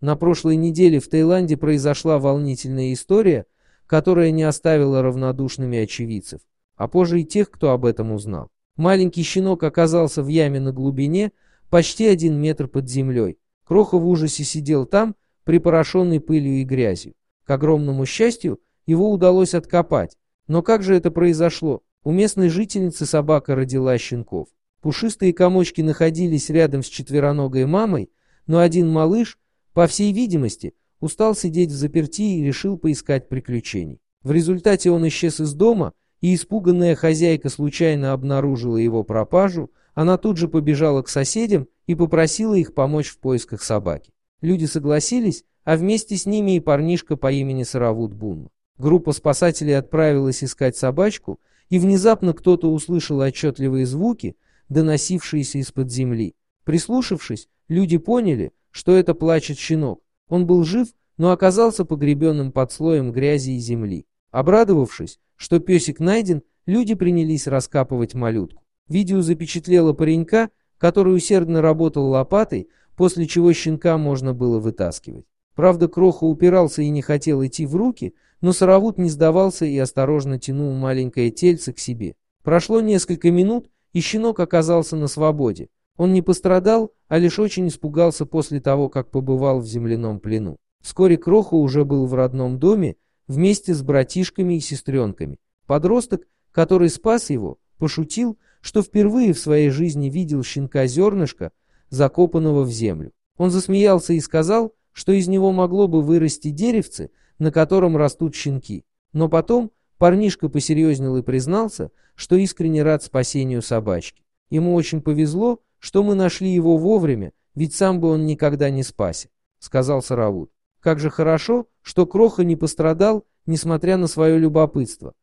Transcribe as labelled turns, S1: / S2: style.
S1: На прошлой неделе в Таиланде произошла волнительная история, которая не оставила равнодушными очевидцев, а позже и тех, кто об этом узнал. Маленький щенок оказался в яме на глубине почти один метр под землей. Кроха в ужасе сидел там, припорошенный пылью и грязью. К огромному счастью, его удалось откопать. Но как же это произошло? У местной жительницы собака родила щенков. Пушистые комочки находились рядом с четвероногой мамой, но один малыш – по всей видимости, устал сидеть в заперти и решил поискать приключений. В результате он исчез из дома, и испуганная хозяйка случайно обнаружила его пропажу, она тут же побежала к соседям и попросила их помочь в поисках собаки. Люди согласились, а вместе с ними и парнишка по имени Саравут Бун. Группа спасателей отправилась искать собачку, и внезапно кто-то услышал отчетливые звуки, доносившиеся из-под земли. Прислушавшись, люди поняли, что это плачет щенок. Он был жив, но оказался погребенным под слоем грязи и земли. Обрадовавшись, что песик найден, люди принялись раскапывать малютку. Видео запечатлело паренька, который усердно работал лопатой, после чего щенка можно было вытаскивать. Правда, Кроха упирался и не хотел идти в руки, но Саравут не сдавался и осторожно тянул маленькое тельце к себе. Прошло несколько минут, и щенок оказался на свободе. Он не пострадал, а лишь очень испугался после того, как побывал в земляном плену. Вскоре Кроха уже был в родном доме вместе с братишками и сестренками. Подросток, который спас его, пошутил, что впервые в своей жизни видел щенка-зернышка, закопанного в землю. Он засмеялся и сказал, что из него могло бы вырасти деревце, на котором растут щенки. Но потом парнишка посерьезнел и признался, что искренне рад спасению собачки. Ему очень повезло, что мы нашли его вовремя, ведь сам бы он никогда не спасся», — сказал Саравут. «Как же хорошо, что Кроха не пострадал, несмотря на свое любопытство.